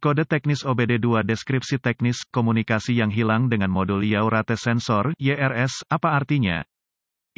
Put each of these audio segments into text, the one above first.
Kode teknis OBD2 Deskripsi teknis, komunikasi yang hilang dengan modul Yaurate Sensor, YRS, apa artinya?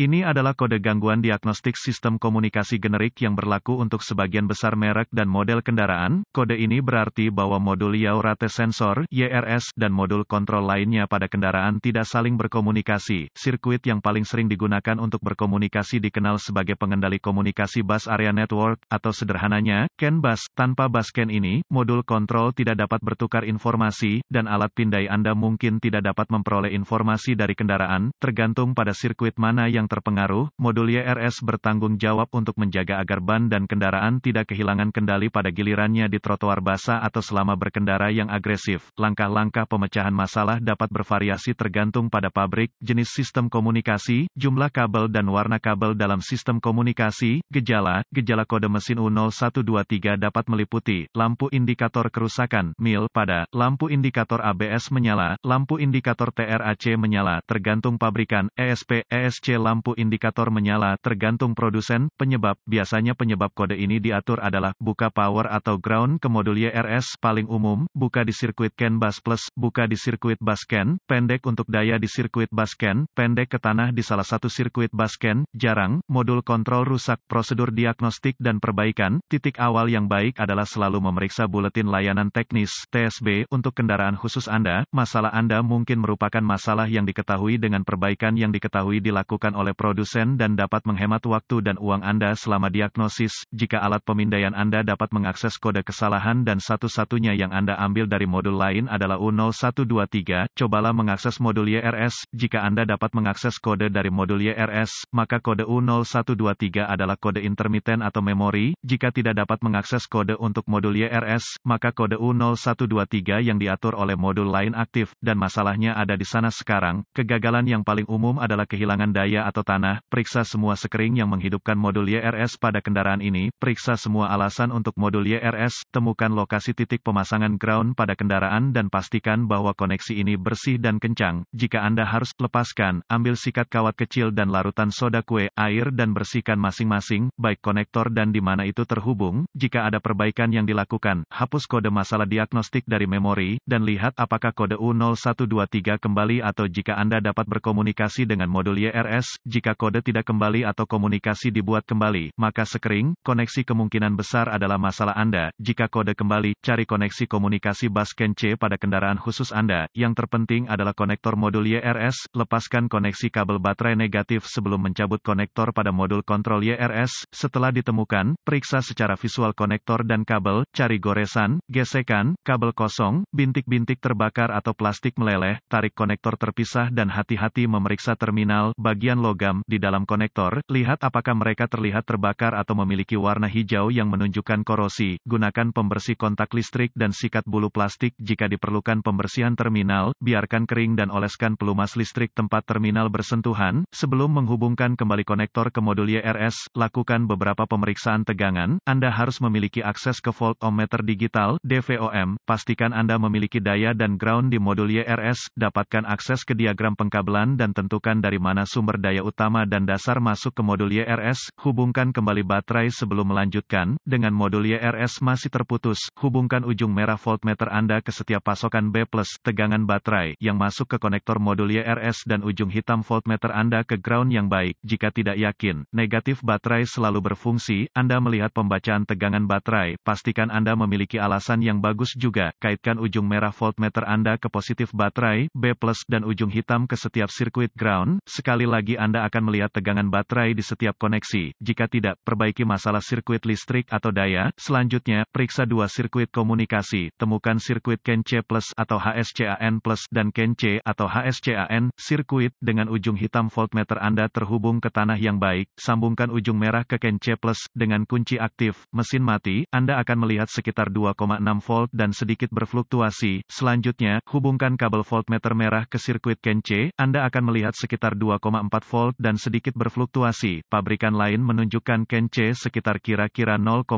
Ini adalah kode gangguan diagnostik sistem komunikasi generik yang berlaku untuk sebagian besar merek dan model kendaraan. Kode ini berarti bahwa modul yaw rate sensor (YRS) dan modul kontrol lainnya pada kendaraan tidak saling berkomunikasi. Sirkuit yang paling sering digunakan untuk berkomunikasi dikenal sebagai pengendali komunikasi bus area network atau sederhananya CAN bus. Tanpa bus CAN ini, modul kontrol tidak dapat bertukar informasi dan alat pindai Anda mungkin tidak dapat memperoleh informasi dari kendaraan, tergantung pada sirkuit mana yang terpengaruh, modul RS bertanggung jawab untuk menjaga agar ban dan kendaraan tidak kehilangan kendali pada gilirannya di trotoar basah atau selama berkendara yang agresif. Langkah-langkah pemecahan masalah dapat bervariasi tergantung pada pabrik, jenis sistem komunikasi, jumlah kabel dan warna kabel dalam sistem komunikasi, gejala, gejala kode mesin U0123 dapat meliputi, lampu indikator kerusakan, mil, pada, lampu indikator ABS menyala, lampu indikator TRAC menyala, tergantung pabrikan, ESP, ESC lampu lampu indikator menyala tergantung produsen, penyebab, biasanya penyebab kode ini diatur adalah, buka power atau ground ke modul RS, paling umum, buka di sirkuit CAN bus plus, buka di sirkuit bus CAN, pendek untuk daya di sirkuit bus CAN, pendek ke tanah di salah satu sirkuit bus CAN, jarang, modul kontrol rusak, prosedur diagnostik dan perbaikan, titik awal yang baik adalah selalu memeriksa buletin layanan teknis, TSB, untuk kendaraan khusus Anda, masalah Anda mungkin merupakan masalah yang diketahui dengan perbaikan yang diketahui dilakukan oleh oleh produsen dan dapat menghemat waktu dan uang Anda selama diagnosis, jika alat pemindaian Anda dapat mengakses kode kesalahan dan satu-satunya yang Anda ambil dari modul lain adalah U0123, cobalah mengakses modul YRS, jika Anda dapat mengakses kode dari modul YRS, maka kode U0123 adalah kode intermiten atau memori, jika tidak dapat mengakses kode untuk modul YRS, maka kode U0123 yang diatur oleh modul lain aktif, dan masalahnya ada di sana sekarang, kegagalan yang paling umum adalah kehilangan daya atau tanah, periksa semua sekring yang menghidupkan modul YRS pada kendaraan ini, periksa semua alasan untuk modul YRS, temukan lokasi titik pemasangan ground pada kendaraan dan pastikan bahwa koneksi ini bersih dan kencang. Jika Anda harus lepaskan, ambil sikat kawat kecil dan larutan soda kue, air dan bersihkan masing-masing, baik konektor dan di mana itu terhubung. Jika ada perbaikan yang dilakukan, hapus kode masalah diagnostik dari memori, dan lihat apakah kode U0123 kembali atau jika Anda dapat berkomunikasi dengan modul YRS, jika kode tidak kembali atau komunikasi dibuat kembali, maka sekering, koneksi kemungkinan besar adalah masalah Anda. Jika kode kembali, cari koneksi komunikasi bus CAN C pada kendaraan khusus Anda. Yang terpenting adalah konektor modul YRS, lepaskan koneksi kabel baterai negatif sebelum mencabut konektor pada modul kontrol YRS. Setelah ditemukan, periksa secara visual konektor dan kabel, cari goresan, gesekan, kabel kosong, bintik-bintik terbakar atau plastik meleleh, tarik konektor terpisah dan hati-hati memeriksa terminal, bagian logo logam di dalam konektor, lihat apakah mereka terlihat terbakar atau memiliki warna hijau yang menunjukkan korosi. Gunakan pembersih kontak listrik dan sikat bulu plastik jika diperlukan pembersihan terminal, biarkan kering dan oleskan pelumas listrik tempat terminal bersentuhan. Sebelum menghubungkan kembali konektor ke modul YRS, lakukan beberapa pemeriksaan tegangan. Anda harus memiliki akses ke voltmeter digital (DVOM). Pastikan Anda memiliki daya dan ground di modul YRS, dapatkan akses ke diagram pengkabelan dan tentukan dari mana sumber daya utama dan dasar masuk ke modul YRS, hubungkan kembali baterai sebelum melanjutkan, dengan modul YRS masih terputus, hubungkan ujung merah voltmeter Anda ke setiap pasokan B+, tegangan baterai, yang masuk ke konektor modul YRS dan ujung hitam voltmeter Anda ke ground yang baik, jika tidak yakin, negatif baterai selalu berfungsi, Anda melihat pembacaan tegangan baterai, pastikan Anda memiliki alasan yang bagus juga, kaitkan ujung merah voltmeter Anda ke positif baterai, B+, dan ujung hitam ke setiap sirkuit ground, sekali lagi Anda anda akan melihat tegangan baterai di setiap koneksi. Jika tidak, perbaiki masalah sirkuit listrik atau daya. Selanjutnya, periksa dua sirkuit komunikasi. Temukan sirkuit KenC+ plus atau HSCAN plus dan KenC c atau HSCAN. Sirkuit dengan ujung hitam voltmeter Anda terhubung ke tanah yang baik. Sambungkan ujung merah ke KenC+. plus dengan kunci aktif. Mesin mati, Anda akan melihat sekitar 2,6 volt dan sedikit berfluktuasi. Selanjutnya, hubungkan kabel voltmeter merah ke sirkuit KenC. Anda akan melihat sekitar 2,4 volt volt dan sedikit berfluktuasi. Pabrikan lain menunjukkan Kenche sekitar kira-kira 0,5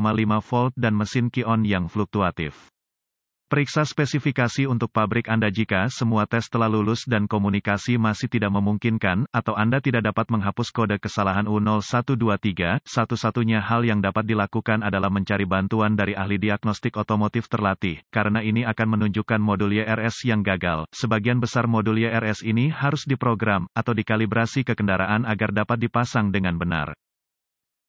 volt dan mesin Kion yang fluktuatif. Periksa spesifikasi untuk pabrik Anda jika semua tes telah lulus dan komunikasi masih tidak memungkinkan, atau Anda tidak dapat menghapus kode kesalahan U0123, satu-satunya hal yang dapat dilakukan adalah mencari bantuan dari ahli diagnostik otomotif terlatih, karena ini akan menunjukkan modul YRS yang gagal. Sebagian besar modul YRS ini harus diprogram, atau dikalibrasi ke kendaraan agar dapat dipasang dengan benar.